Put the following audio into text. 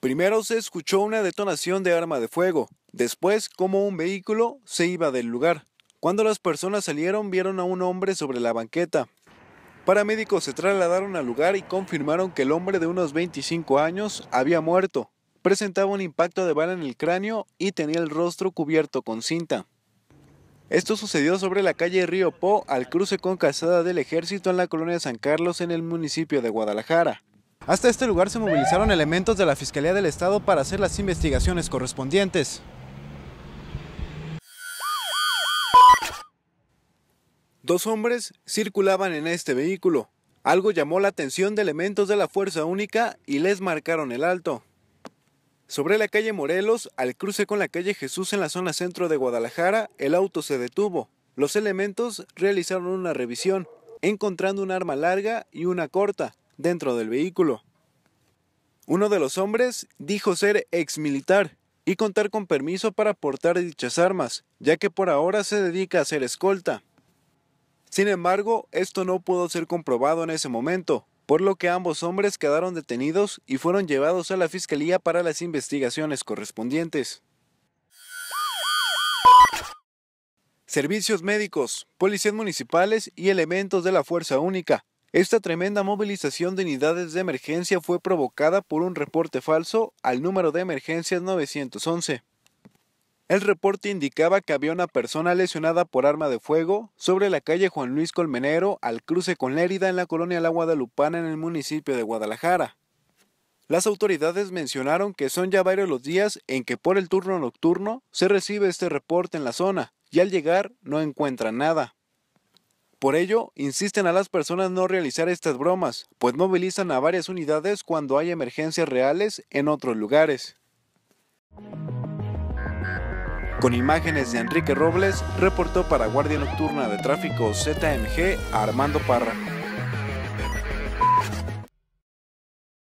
Primero se escuchó una detonación de arma de fuego, después como un vehículo se iba del lugar. Cuando las personas salieron vieron a un hombre sobre la banqueta. Paramédicos se trasladaron al lugar y confirmaron que el hombre de unos 25 años había muerto. Presentaba un impacto de bala en el cráneo y tenía el rostro cubierto con cinta. Esto sucedió sobre la calle Río Po al cruce con calzada del Ejército en la colonia San Carlos en el municipio de Guadalajara. Hasta este lugar se movilizaron elementos de la Fiscalía del Estado para hacer las investigaciones correspondientes. Dos hombres circulaban en este vehículo. Algo llamó la atención de elementos de la Fuerza Única y les marcaron el alto. Sobre la calle Morelos, al cruce con la calle Jesús en la zona centro de Guadalajara, el auto se detuvo. Los elementos realizaron una revisión, encontrando un arma larga y una corta, dentro del vehículo. Uno de los hombres dijo ser exmilitar y contar con permiso para portar dichas armas, ya que por ahora se dedica a ser escolta. Sin embargo, esto no pudo ser comprobado en ese momento, por lo que ambos hombres quedaron detenidos y fueron llevados a la fiscalía para las investigaciones correspondientes. Servicios médicos, policías municipales y elementos de la Fuerza Única esta tremenda movilización de unidades de emergencia fue provocada por un reporte falso al número de emergencias 911. El reporte indicaba que había una persona lesionada por arma de fuego sobre la calle Juan Luis Colmenero al cruce con Lérida en la colonia La Guadalupana en el municipio de Guadalajara. Las autoridades mencionaron que son ya varios los días en que por el turno nocturno se recibe este reporte en la zona y al llegar no encuentran nada. Por ello, insisten a las personas no realizar estas bromas, pues movilizan a varias unidades cuando hay emergencias reales en otros lugares. Con imágenes de Enrique Robles, reportó para Guardia Nocturna de Tráfico ZMG Armando Parra.